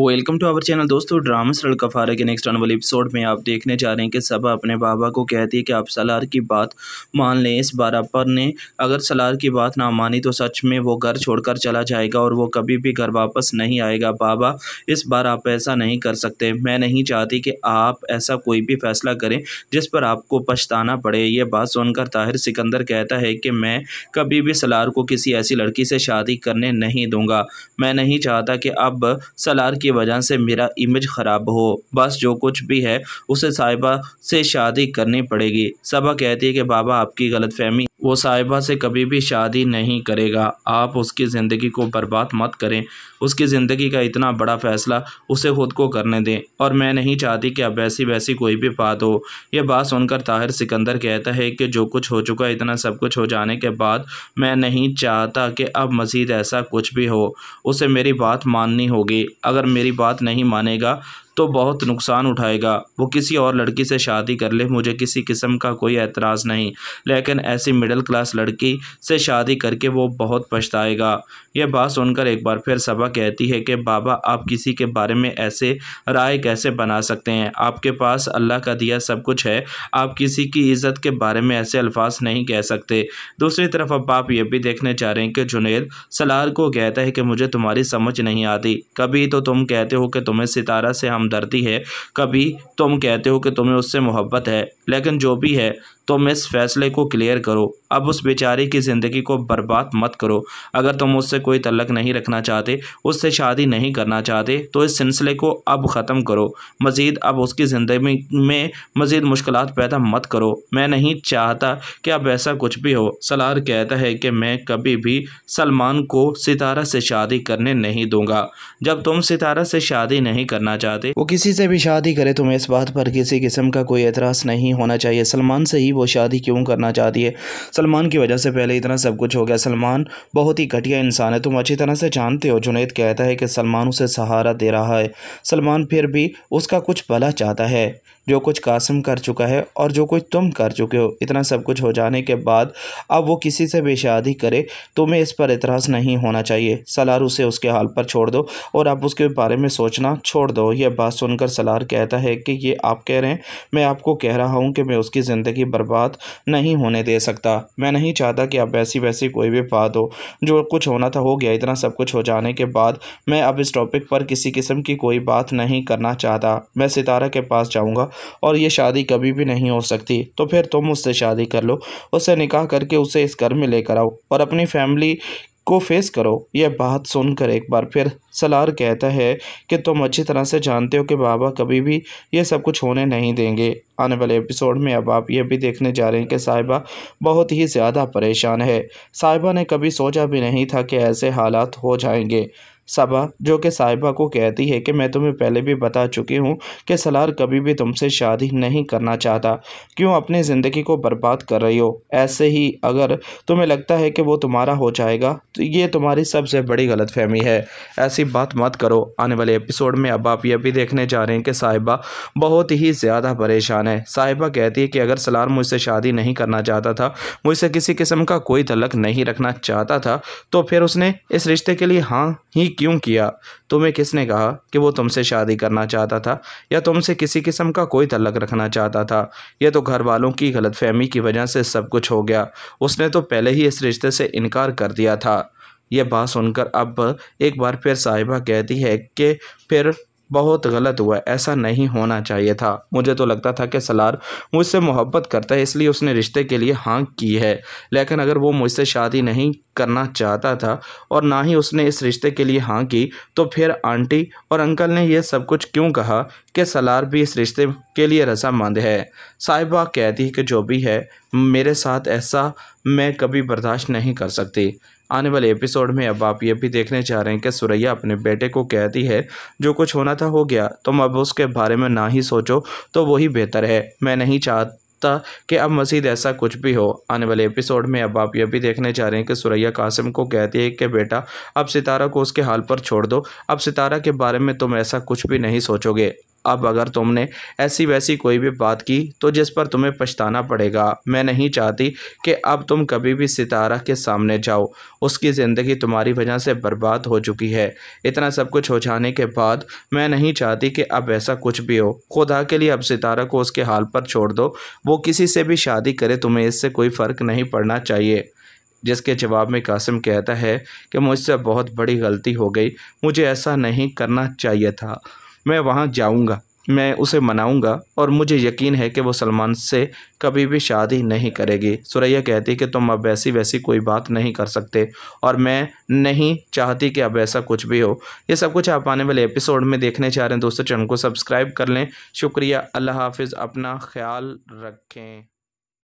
welcome to our channel दोस्तों drama सरल कफारे के नेक्स्ट आने वाले एपिसोड में आप देखने जा रहे हैं कि सबा अपने बाबा को कहती है कि आप सलार की बात मान लें इस बार अपर ने अगर सलार की बात ना मानी तो सच में वो घर छोड़कर चला जाएगा और वो कभी भी घर वापस नहीं आएगा बाबा इस बार आप ऐसा नहीं कर सकते मैं नहीं चाहती कि आप ऐसा कोई भी फैसला करें जिस पर आपको पछताना पड़े ये बात सुनकर ताहिर सिकंदर कहता है कि मैं कभी भी सलार को किसी ऐसी लड़की से शादी करने नहीं दूँगा मैं नहीं चाहता कि अब सलार की की वजह से मेरा इमेज ख़राब हो बस जो कुछ भी है उसे साहिबा से शादी करनी पड़ेगी सबा कहती है कि बाबा आपकी गलतफहमी वो साहिबा से कभी भी शादी नहीं करेगा आप उसकी ज़िंदगी को बर्बाद मत करें उसकी ज़िंदगी का इतना बड़ा फ़ैसला उसे ख़ुद को करने दें और मैं नहीं चाहती कि अब ऐसी वैसी कोई भी बात हो यह बात सुनकर ताहिर सिकंदर कहता है कि जो कुछ हो चुका इतना सब कुछ हो जाने के बाद मैं नहीं चाहता कि अब मज़ीद ऐसा कुछ भी हो उसे मेरी बात माननी होगी अगर मेरी बात नहीं मानेगा तो बहुत नुकसान उठाएगा वो किसी और लड़की से शादी कर ले मुझे किसी किस्म का कोई एतराज़ नहीं लेकिन ऐसी मिडिल क्लास लड़की से शादी करके वो बहुत पछताएगा यह बात सुनकर एक बार फिर सबा कहती है कि बाबा आप किसी के बारे में ऐसे राय कैसे बना सकते हैं आपके पास अल्लाह का दिया सब कुछ है आप किसी की इज़्ज़त के बारे में ऐसे अल्फाज नहीं कह सकते दूसरी तरफ अब आप ये भी देखने चाह रहे हैं कि जुनेद सलार को कहता है कि मुझे तुम्हारी समझ नहीं आती कभी तो तुम कहते हो कि तुम्हें सितारा से हम हमदर्दी है कभी तुम कहते हो कि तुम्हें उससे मोहब्बत है लेकिन जो भी है तुम इस फैसले को क्लियर करो अब उस बेचारे की ज़िंदगी को बर्बाद मत करो अगर तुम उससे कोई तलक नहीं रखना चाहते उससे शादी नहीं करना चाहते तो इस सिलसिले को अब ख़त्म करो मज़ीद अब उसकी ज़िंदगी में मज़ीद मुश्किल पैदा मत करो मैं नहीं चाहता कि अब ऐसा कुछ भी हो सलार कहता है कि मैं कभी भी सलमान को सितारा से शादी करने नहीं दूंगा जब तुम सितारा से शादी नहीं करना चाहते वो किसी से भी शादी करे तुम्हें इस बात पर किसी किस्म का कोई एतराज़ नहीं होना चाहिए सलमान से ही वो शादी क्यों करना चाहती है सलमान की वजह से पहले इतना सब कुछ हो गया सलमान बहुत ही घटिया इंसान है तुम अच्छी तरह से जानते हो जुनेद कहता है कि सलमान उसे सहारा दे रहा है सलमान फिर भी उसका कुछ भला चाहता है जो कुछ कासम कर चुका है और जो कुछ तुम कर चुके हो इतना सब कुछ हो जाने के बाद अब वो किसी से भी शादी करे तुम्हें इस पर एतराज़ नहीं होना चाहिए सलार उसे उसके हाल पर छोड़ दो और आप उसके बारे में सोचना छोड़ दो यह बात सुनकर सलार कहता है कि ये आप कह रहे हैं मैं आपको कह रहा हूँ कि मैं उसकी ज़िंदगी बर्बाद नहीं होने दे सकता मैं नहीं चाहता कि आप वैसी वैसी कोई भी बात हो जो कुछ होना था हो गया इतना सब कुछ हो जाने के बाद मैं अब इस टॉपिक पर किसी किस्म की कोई बात नहीं करना चाहता मैं सितारा के पास जाऊँगा और ये शादी कभी भी नहीं हो सकती तो फिर तुम उससे शादी कर लो उससे निकाह करके उसे इस घर में लेकर आओ और अपनी फैमिली को फेस करो यह बात सुनकर एक बार फिर सलार कहता है कि तुम अच्छी तरह से जानते हो कि बाबा कभी भी ये सब कुछ होने नहीं देंगे आने वाले एपिसोड में अब आप ये भी देखने जा रहे हैं कि साहिबा बहुत ही ज़्यादा परेशान है साहिबा ने कभी सोचा भी नहीं था कि ऐसे हालात हो जाएंगे सबा जो कि साहिबा को कहती है कि मैं तुम्हें पहले भी बता चुकी हूँ कि सलार कभी भी तुमसे शादी नहीं करना चाहता क्यों अपनी ज़िंदगी को बर्बाद कर रही हो ऐसे ही अगर तुम्हें लगता है कि वो तुम्हारा हो जाएगा तो ये तुम्हारी सबसे बड़ी गलतफहमी है ऐसी बात मत करो आने वाले एपिसोड में अब आप ये भी देखने जा रहे हैं कि साहिबा बहुत ही ज़्यादा परेशान है साहिबा कहती है कि अगर सलार मुझसे शादी नहीं करना चाहता था मुझसे किसी किस्म का कोई तलक नहीं रखना चाहता था तो फिर उसने इस रिश्ते के लिए हाँ ही क्यों किया तुम्हें किसने कहा कि वो तुमसे शादी करना चाहता था या तुमसे किसी किस्म का कोई तलक रखना चाहता था यह तो घर वालों की गलतफहमी की वजह से सब कुछ हो गया उसने तो पहले ही इस रिश्ते से इनकार कर दिया था यह बात सुनकर अब एक बार फिर साहिबा कहती है कि फिर बहुत गलत हुआ ऐसा नहीं होना चाहिए था मुझे तो लगता था कि सलार मुझसे मोहब्बत करता है इसलिए उसने रिश्ते के लिए हाँ की है लेकिन अगर वो मुझसे शादी नहीं करना चाहता था और ना ही उसने इस रिश्ते के लिए हाँ की तो फिर आंटी और अंकल ने यह सब कुछ क्यों कहा कि सलार भी इस रिश्ते के लिए रजामंद है साहिबा कहती कि जो भी है मेरे साथ ऐसा मैं कभी बर्दाश्त नहीं कर सकती आने वाले एपिसोड में अब आप ये भी देखने जा रहे हैं कि सुरैया अपने बेटे को कहती है जो कुछ होना था हो गया तुम अब उसके बारे में ना ही सोचो तो वही बेहतर है मैं नहीं चाहता कि अब मजीद ऐसा कुछ भी हो आने वाले एपिसोड में अब आप ये भी देखने जा रहे हैं कि सुरैया कासिम को कहती है कि बेटा अब सितारा को उसके हाल पर छोड़ दो अब सितारा के बारे में तुम ऐसा कुछ भी नहीं सोचोगे अब अगर तुमने ऐसी वैसी कोई भी बात की तो जिस पर तुम्हें पछताना पड़ेगा मैं नहीं चाहती कि अब तुम कभी भी सितारा के सामने जाओ उसकी ज़िंदगी तुम्हारी वजह से बर्बाद हो चुकी है इतना सब कुछ हो जाने के बाद मैं नहीं चाहती कि अब ऐसा कुछ भी हो खुदा के लिए अब सितारा को उसके हाल पर छोड़ दो वो किसी से भी शादी करे तुम्हें इससे कोई फ़र्क नहीं पड़ना चाहिए जिसके जवाब में कासिम कहता है कि मुझसे बहुत बड़ी गलती हो गई मुझे ऐसा नहीं करना चाहिए था मैं वहाँ जाऊँगा मैं उसे मनाऊंगा और मुझे यकीन है कि वो सलमान से कभी भी शादी नहीं करेगी सुरैया कहती कि तुम अब वैसी वैसी कोई बात नहीं कर सकते और मैं नहीं चाहती कि अब ऐसा कुछ भी हो ये सब कुछ आप आने वाले एपिसोड में देखने चाह रहे हैं दोस्तों चैनल को सब्सक्राइब कर लें शुक्रिया अल्लाह हाफिज़ अपना ख्याल रखें